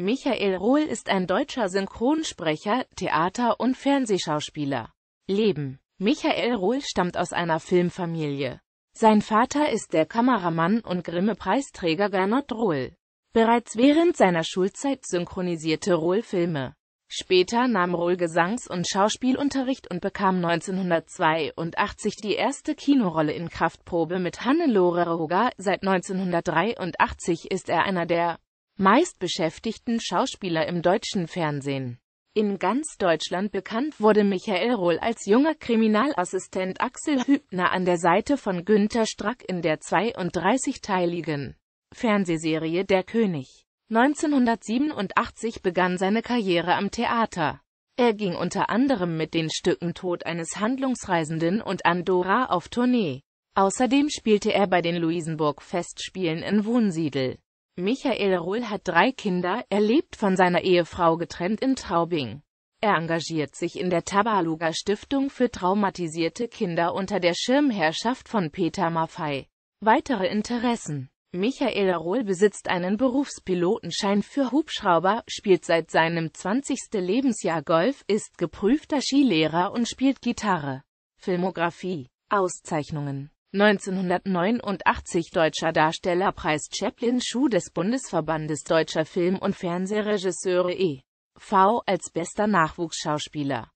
Michael Rohl ist ein deutscher Synchronsprecher, Theater- und Fernsehschauspieler. Leben Michael Rohl stammt aus einer Filmfamilie. Sein Vater ist der Kameramann und Grimme-Preisträger Gernot Rohl. Bereits während seiner Schulzeit synchronisierte Rohl Filme. Später nahm Rohl Gesangs- und Schauspielunterricht und bekam 1982 die erste Kinorolle in Kraftprobe mit Hannelore Roger. Seit 1983 ist er einer der meistbeschäftigten Schauspieler im deutschen Fernsehen. In ganz Deutschland bekannt wurde Michael Rohl als junger Kriminalassistent Axel Hübner an der Seite von Günter Strack in der 32-teiligen Fernsehserie Der König. 1987 begann seine Karriere am Theater. Er ging unter anderem mit den Stücken Tod eines Handlungsreisenden und Andorra auf Tournee. Außerdem spielte er bei den Luisenburg-Festspielen in Wohnsiedel. Michael Rohl hat drei Kinder, er lebt von seiner Ehefrau getrennt in Traubing. Er engagiert sich in der Tabaluga Stiftung für traumatisierte Kinder unter der Schirmherrschaft von Peter Maffei. Weitere Interessen Michael Rohl besitzt einen Berufspilotenschein für Hubschrauber, spielt seit seinem 20. Lebensjahr Golf, ist geprüfter Skilehrer und spielt Gitarre. Filmografie Auszeichnungen 1989 Deutscher Darstellerpreis Chaplin Schuh des Bundesverbandes Deutscher Film- und Fernsehregisseure e.V. als bester Nachwuchsschauspieler